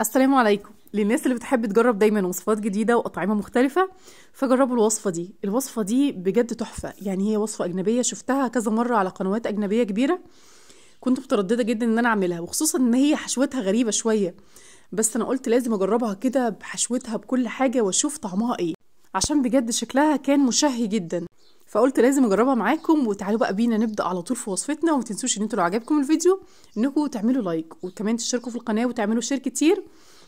السلام عليكم للناس اللي بتحب تجرب دايما وصفات جديده واطعمه مختلفه فجربوا الوصفه دي الوصفه دي بجد تحفه يعني هي وصفه اجنبيه شفتها كذا مره على قنوات اجنبيه كبيره كنت متردده جدا ان انا اعملها وخصوصا ان هي حشوتها غريبه شويه بس انا قلت لازم اجربها كده بحشوتها بكل حاجه واشوف طعمها ايه عشان بجد شكلها كان مشهي جدا فقلت لازم اجربها معاكم وتعالوا بقى بينا نبدا على طول في وصفتنا وما تنسوش ان انتوا لو عجبكم الفيديو انكم تعملوا لايك وكمان تشتركوا في القناه وتعملوا شير كتير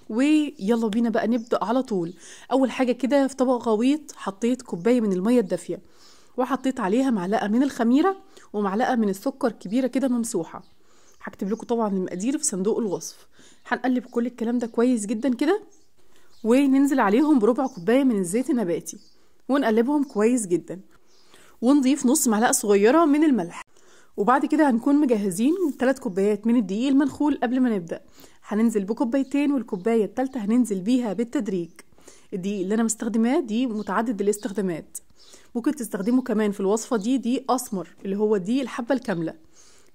ويلا بينا بقى نبدا على طول اول حاجه كده في طبق غويط حطيت كوبايه من الميه الدافيه وحطيت عليها معلقه من الخميره ومعلقه من السكر كبيره كده ممسوحه هكتب لكم طبعا المقادير في صندوق الوصف هنقلب كل الكلام ده كويس جدا كده وننزل عليهم بربع كوبايه من الزيت النباتي ونقلبهم كويس جدا ونضيف نص معلقة صغيرة من الملح وبعد كده هنكون مجهزين 3 كوبايات من الدقيق المنخول قبل ما نبدأ هننزل بكوبايتين والكوباية التالتة هننزل بيها بالتدريج الدقيق اللي أنا مستخدماه دي متعدد الاستخدامات ممكن تستخدمه كمان في الوصفة دي دي أسمر اللي هو دي الحبة الكاملة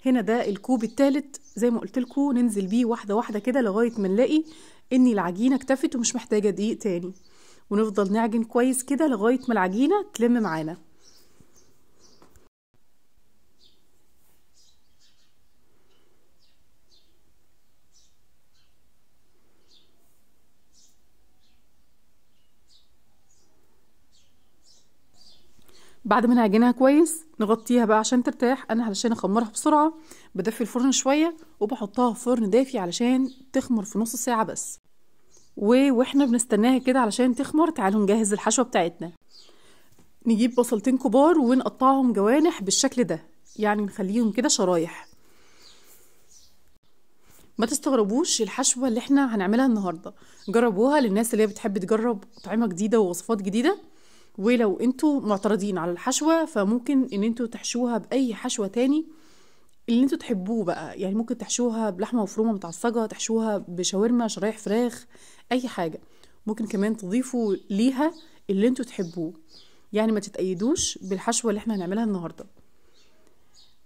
هنا ده الكوب التالت زي ما قلت لكم ننزل بيه واحدة واحدة كده لغاية ما نلاقي ان العجينة اكتفت ومش محتاجة دقيق تاني ونفضل نعجن كويس كده لغاية ما العجينة تلم معانا بعد ما نعجنها كويس نغطيها بقى عشان ترتاح انا علشان اخمرها بسرعه بدفي الفرن شويه وبحطها في فرن دافي علشان تخمر في نص ساعه بس و... واحنا بنستناها كده علشان تخمر تعالوا نجهز الحشوه بتاعتنا نجيب بصلتين كبار ونقطعهم جوانح بالشكل ده يعني نخليهم كده شرايح ما تستغربوش الحشوه اللي احنا هنعملها النهارده جربوها للناس اللي هي بتحب تجرب اطعمه جديده ووصفات جديده ولو انتوا معترضين على الحشوة فممكن ان انتوا تحشوها بأي حشوة تاني اللي انتوا تحبوه بقى يعني ممكن تحشوها بلحمة مفرومة متعصجة تحشوها بشاورما شرايح فراخ أي حاجة ممكن كمان تضيفوا ليها اللي انتوا تحبوه يعني ما تتأيدوش بالحشوة اللي احنا هنعملها النهاردة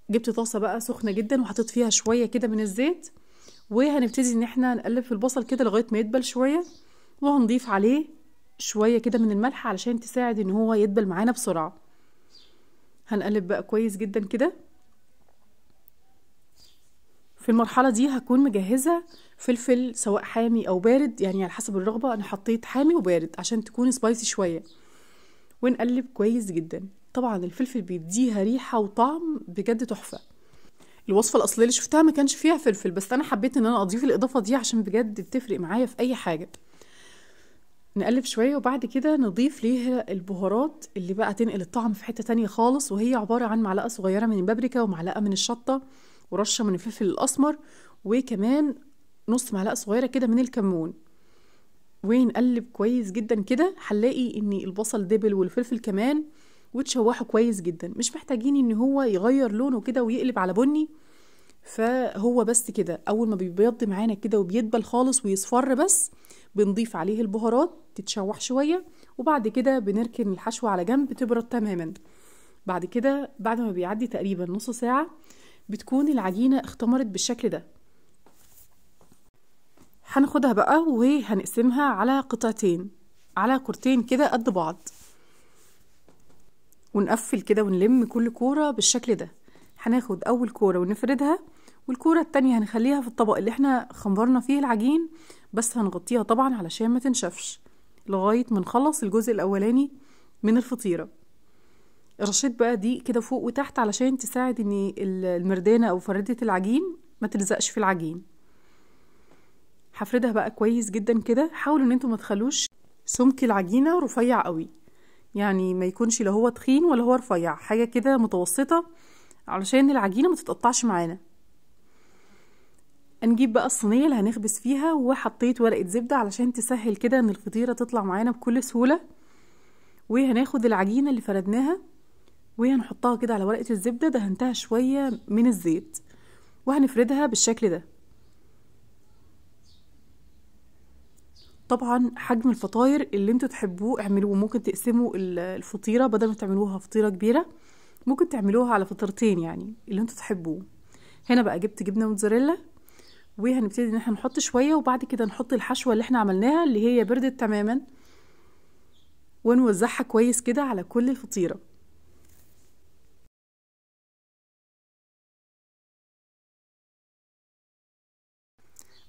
جبت طاسة بقى سخنة جدا وحطيت فيها شوية كده من الزيت وهنبتدي ان احنا نقلب في البصل كده لغاية ما يدبل شوية وهنضيف عليه شوية كده من الملح علشان تساعد ان هو يدبل معانا بسرعة هنقلب بقى كويس جدا كده في المرحلة دي هكون مجهزة فلفل سواء حامي أو بارد يعني على حسب الرغبة أنا حطيت حامي وبارد عشان تكون سبايسي شوية ونقلب كويس جدا طبعا الفلفل بيديها ريحة وطعم بجد تحفة الوصفة الأصلية اللي شفتها ما كانش فيها فلفل بس أنا حبيت إن أنا أضيف الإضافة دي عشان بجد بتفرق معايا في أي حاجة نقلب شوية وبعد كده نضيف ليها البهارات اللي بقى تنقل الطعم في حتة تانية خالص وهي عبارة عن معلقة صغيرة من البابريكا ومعلقة من الشطة ورشة من الفلفل الأسمر وكمان نص معلقة صغيرة كده من الكمون ونقلب كويس جدا كده هنلاقي ان البصل دبل والفلفل كمان وتشوحه كويس جدا مش محتاجين ان هو يغير لونه كده ويقلب على بني فهو بس كده اول ما بيبيض معانا كده وبيدبل خالص ويصفر بس بنضيف عليه البهارات تتشوح شوية وبعد كده بنركن الحشوة على جنب تبرد تماما بعد كده بعد ما بيعدي تقريبا نص ساعة بتكون العجينة اختمرت بالشكل ده هناخدها بقى وهنقسمها على قطعتين على كورتين كده قد بعض ونقفل كده ونلم كل كورة بالشكل ده هناخد أول كورة ونفردها والكورة التانية هنخليها في الطبق اللي احنا خمرنا فيه العجين بس هنغطيها طبعا علشان ما تنشفش لغايه ما نخلص الجزء الاولاني من الفطيره رشيت بقى دي كده فوق وتحت علشان تساعد ان المردانه او فرده العجين ما تلزقش في العجين هفردها بقى كويس جدا كده حاولوا ان انتوا ما تخلوش سمك العجينه رفيع قوي يعني ما يكونش لا هو تخين ولا هو رفيع حاجه كده متوسطه علشان العجينه ما تتقطعش معانا هنجيب بقى الصينيه اللي هنخبز فيها وحطيت ورقه زبده علشان تسهل كده ان الفطيره تطلع معانا بكل سهوله وهناخد العجينه اللي فردناها وهنحطها كده على ورقه الزبده دهنتها شويه من الزيت وهنفردها بالشكل ده طبعا حجم الفطاير اللي انتوا تحبوه اعملوه ممكن تقسموا الفطيره بدل ما تعملوها فطيره كبيره ممكن تعملوها على فطرتين يعني اللي انتوا تحبوه هنا بقى جبت جبنه موتزاريلا وهنبتدي ان احنا نحط شويه وبعد كده نحط الحشوه اللي احنا عملناها اللي هي بردت تماما ونوزعها كويس كده على كل الفطيره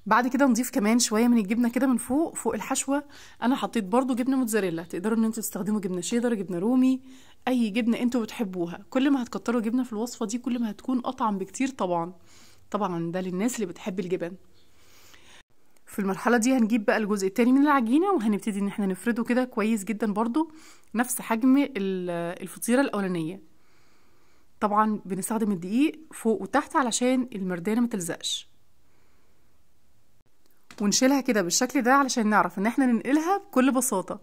بعد كده نضيف كمان شويه من الجبنه كده من فوق فوق الحشوه انا حطيت برضو جبنه موتزاريلا تقدروا ان انتوا تستخدموا جبنه شيدر جبنه رومي اي جبنه انتوا بتحبوها كل ما هتكتروا جبنه في الوصفه دي كل ما هتكون اطعم بكتير طبعا طبعا ده للناس اللي بتحب الجبن في المرحله دي هنجيب بقى الجزء التاني من العجينه وهنبتدي ان احنا نفرده كده كويس جدا برضو نفس حجم الفطيره الاولانيه طبعا بنستخدم الدقيق فوق وتحت علشان المردانه ما تلزقش ونشيلها كده بالشكل ده علشان نعرف ان احنا ننقلها بكل بساطه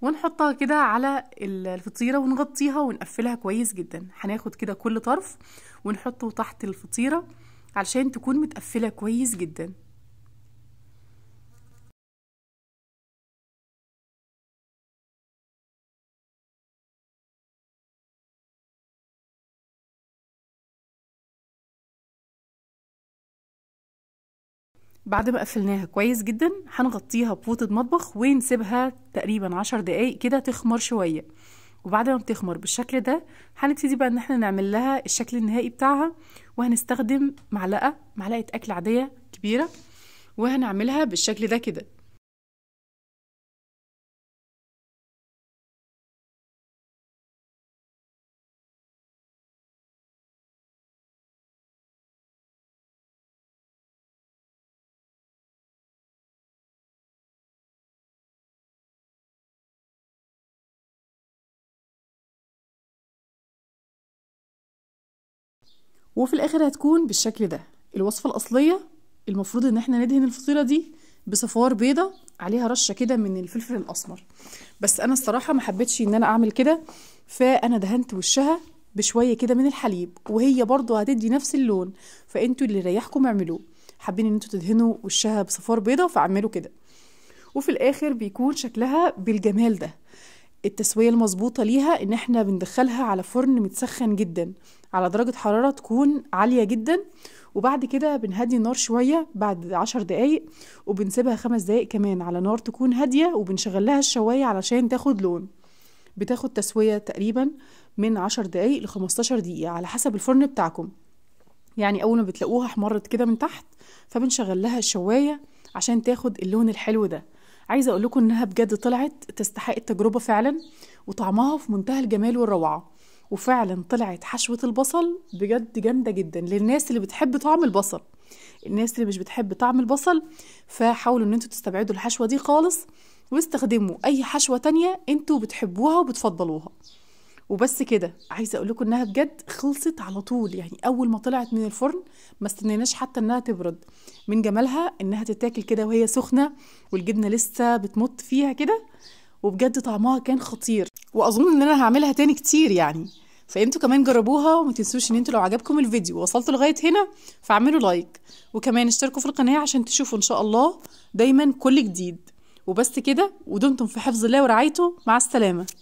ونحطها كده على الفطيره ونغطيها ونقفلها كويس جدا هناخد كده كل طرف ونحطه تحت الفطيره علشان تكون متقفلة كويس جدا بعد ما قفلناها كويس جدا هنغطيها بفوطة مطبخ ونسيبها تقريبا عشر دقايق كده تخمر شوية وبعد ما بتخمر بالشكل ده هنبتدي بقى ان احنا نعمل لها الشكل النهائي بتاعها وهنستخدم معلقه معلقه اكل عاديه كبيره وهنعملها بالشكل ده كده وفي الاخر هتكون بالشكل ده الوصفة الاصلية المفروض ان احنا ندهن الفطيرة دي بصفار بيضة عليها رشة كده من الفلفل الاسمر بس انا الصراحة ما حبيتش ان انا اعمل كده فانا دهنت وشها بشوية كده من الحليب وهي برضو هتدي نفس اللون فانتوا اللي يريحكم اعملوه حابين ان انتوا تدهنوا وشها بصفار بيضة فاعملوا كده وفي الاخر بيكون شكلها بالجمال ده التسوية المظبوطة ليها ان احنا بندخلها على فرن متسخن جدا على درجة حرارة تكون عالية جدا وبعد كده بنهدي النار شوية بعد عشر دقايق وبنسيبها خمس دقايق كمان على نار تكون هادية وبنشغل لها الشواية علشان تاخد لون بتاخد تسوية تقريبا من عشر دقايق لخمستاشر دقيقة على حسب الفرن بتاعكم يعني أول ما بتلاقوها احمرت كده من تحت فبنشغل لها الشواية عشان تاخد اللون الحلو ده عايزة أقولكم إنها بجد طلعت تستحق التجربة فعلا وطعمها في منتهى الجمال والروعة وفعلا طلعت حشوة البصل بجد جامدة جدا للناس اللي بتحب طعم البصل الناس اللي مش بتحب طعم البصل فحاولوا ان انتوا تستبعدوا الحشوة دي خالص واستخدموا اي حشوة تانية انتوا بتحبوها وبتفضلوها وبس كده عايزه اقول لكم انها بجد خلصت على طول يعني اول ما طلعت من الفرن ما استنيناش حتى انها تبرد من جمالها انها تتاكل كده وهي سخنه والجبنه لسه بتمط فيها كده وبجد طعمها كان خطير واظن ان انا هعملها تاني كتير يعني فانتوا كمان جربوها وما تنسوش ان انتوا لو عجبكم الفيديو ووصلتوا لغايه هنا فاعملوا لايك وكمان اشتركوا في القناه عشان تشوفوا ان شاء الله دايما كل جديد وبس كده ودمتم في حفظ الله ورعايته مع السلامه